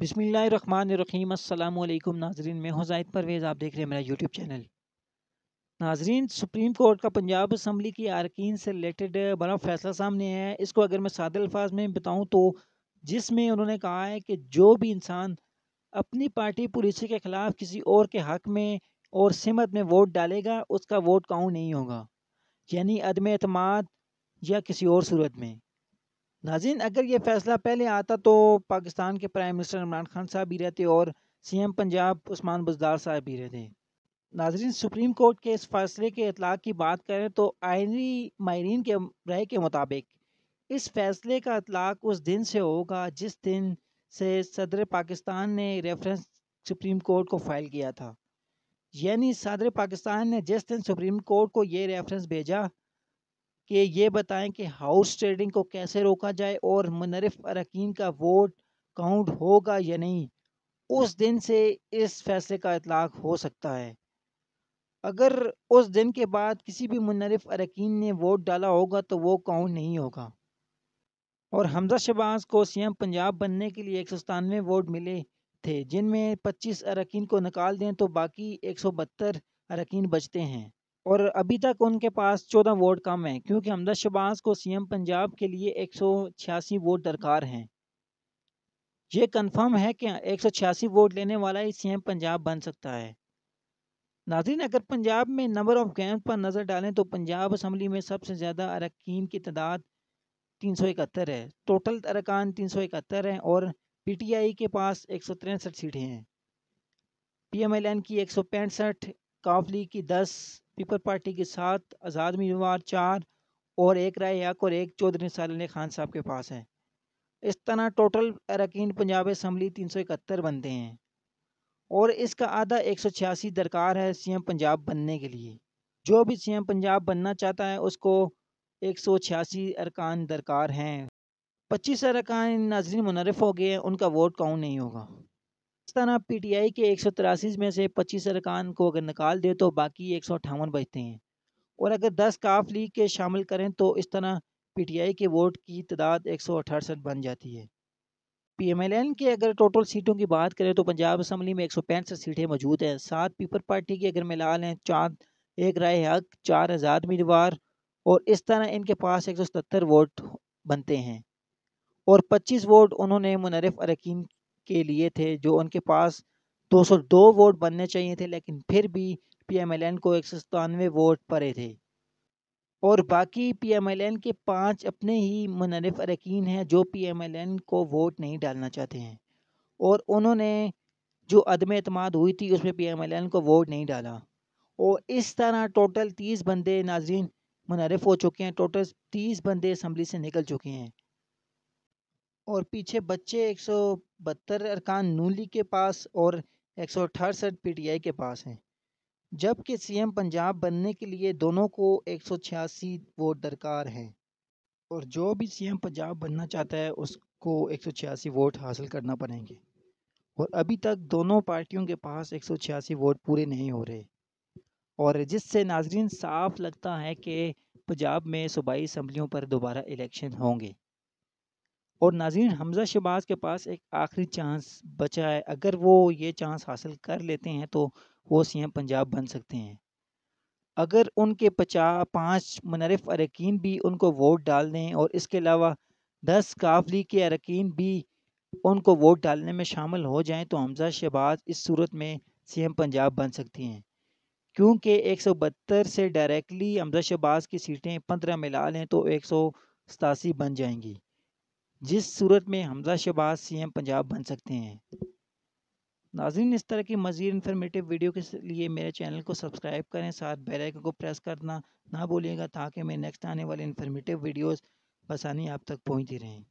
बिसमीम अल्लाम नाजरीन मैं हुजायद परवेज़ आप देख रहे हैं मेरा यूट्यूब चैनल नाजरीन सुप्रीम कोर्ट का पंजाब असम्बली की आरकिन से रिलेटेड बड़ा फैसला सामने आया है इसको अगर मैं सादे अल्फाज में बताऊँ तो जिसमें उन्होंने कहा है कि जो भी इंसान अपनी पार्टी पॉलिसी के ख़िलाफ़ किसी और के हक़ में और सिमत में वोट डालेगा उसका वोट काउंट नहीं होगा यानी अदम अतमाद या किसी और सूरत में नाजिन अगर ये फैसला पहले आता तो पाकिस्तान के प्राइम मिनिस्टर इमरान खान साहब भी रहते और सीएम पंजाब उस्मान बुजदार साहब भी रहते नाजरीन सुप्रीम कोर्ट के इस फैसले के इतलाक़ की बात करें तो आयनी माहरीन के राय के मुताबिक इस फैसले का इतलाक़ उस दिन से होगा जिस दिन से सदर पाकिस्तान ने रेफरेंस सुप्रीम कोर्ट को फाइल किया था यानी सदर पाकिस्तान ने जिस दिन सुप्रीम कोर्ट को ये रेफरेंस भेजा कि ये बताएं कि हाउस ट्रेडिंग को कैसे रोका जाए और मुनरफ अरकान का वोट काउंट होगा या नहीं उस दिन से इस फैसले का इतलाक हो सकता है अगर उस दिन के बाद किसी भी मुनरफ अरकान ने वोट डाला होगा तो वो काउंट नहीं होगा और हमजा शबाज को सीएम पंजाब बनने के लिए एक सौ सतानवे वोट मिले थे जिनमें पच्चीस अरकान को निकाल दें तो बाकी एक सौ बहत्तर अरकान बचते हैं और अभी तक उनके पास चौदह वोट कम हैं क्योंकि हमदा शबाज को सीएम पंजाब के लिए एक सौ छियासी वोट दरकार हैं ये कंफर्म है कि एक सौ छियासी वोट लेने वाला ही सीएम पंजाब बन सकता है नाजरीन अगर पंजाब में नंबर ऑफ कैंप पर नज़र डालें तो पंजाब असम्बली में सबसे ज़्यादा अरकान की तादाद तीन सौ इकहत्तर है टोटल अरकान तीन सौ इकहत्तर है और पी टी आई के पास एक सौ तिरसठ सीटें हैं पी एम एल एन की एक सौ पैंसठ काफली की दस पीपल पार्टी के साथ आज़ाद उम्मीदवार चार और एक राय हक और एक चौधरी साल अली खान साहब के पास है इस तरह टोटल अरकान पंजाब असम्बली तीन सौ इकहत्तर बनते हैं और इसका आधा एक सौ छियासी दरकार है सी एम पंजाब बनने के लिए जो भी सी एम पंजाब बनना चाहता है उसको एक सौ छियासी अरकान दरकार हैं पच्चीस अरकान नाजरीन मुनरफ हो गए हैं उनका वोट काउंट नहीं होगा पाकिस्तान तरह पीटीआई के एक में से पच्चीस अरकान को अगर निकाल दे तो बाकी एक बचते हैं और अगर दस काफ लीग के शामिल करें तो इस तरह पीटीआई के वोट की तादाद एक बन जाती है पीएमएलएन के अगर टोटल सीटों की बात करें तो पंजाब असम्बली में एक सीटें मौजूद हैं सात पीपल पार्टी के अगर मिला लें चार एक राय हक चार आज़ाद उम्मीदवार और इस तरह इनके पास एक सौ वोट बनते हैं और पच्चीस वोट उन्होंने मुनरफ अरकान के लिए थे जो उनके पास 202 वोट बनने चाहिए थे लेकिन फिर भी पीएमएलएन को एक वोट पड़े थे और बाकी पीएमएलएन के पांच अपने ही मुनरफ अरकान हैं जो पीएमएलएन को वोट नहीं डालना चाहते हैं और उन्होंने जो अदम अतमाद हुई थी उसमें पीएमएलएन को वोट नहीं डाला और इस तरह टोटल तीस बंदे नाजरीन मुनरफ हो चुके हैं टोटल तीस बंदे इसम्बली से निकल चुके हैं और पीछे बच्चे एक सौ अरकान नूली के पास और एक सौ पी टी आई के पास हैं जबकि सीएम पंजाब बनने के लिए दोनों को एक सौ छियासी वोट दरकार हैं और जो भी सीएम पंजाब बनना चाहता है उसको एक सौ छियासी वोट हासिल करना पड़ेंगे और अभी तक दोनों पार्टियों के पास एक सौ छियासी वोट पूरे नहीं हो रहे और जिससे नाजरीन साफ लगता है कि पंजाब में सूबाई इसम्बलियों पर दोबारा इलेक्शन होंगे और नाजीन हमज़ा शबाज के पास एक आखिरी चांस बचा है अगर वो ये चांस हासिल कर लेते हैं तो वो सी एम पंजाब बन सकते हैं अगर उनके पचास पाँच मुनरफ अरकान भी उनको वोट डाल दें और इसके अलावा दस काफली के अरकान भी उनको वोट डालने में शामिल हो जाएं तो हमजा शहबाज इस सूरत में सी एम पंजाब बन सकती हैं क्योंकि एक सौ बहत्तर से डायरेक्टली हमजा शहबाज की सीटें पंद्रह मिला लें तो एक सौ सतासी बन जाएंगी जिस सूरत में हमजा शहबाज एम पंजाब बन सकते हैं नाजरीन इस तरह की मज़ीद इन्फॉर्मेटिव वीडियो के लिए मेरे चैनल को सब्सक्राइब करें साथ बेल आइकन को प्रेस करना ना भूलिएगा ताकि मैं नेक्स्ट आने वाले इन्फॉर्मेटिव वीडियोस बसानी आप तक पहुंचती रहें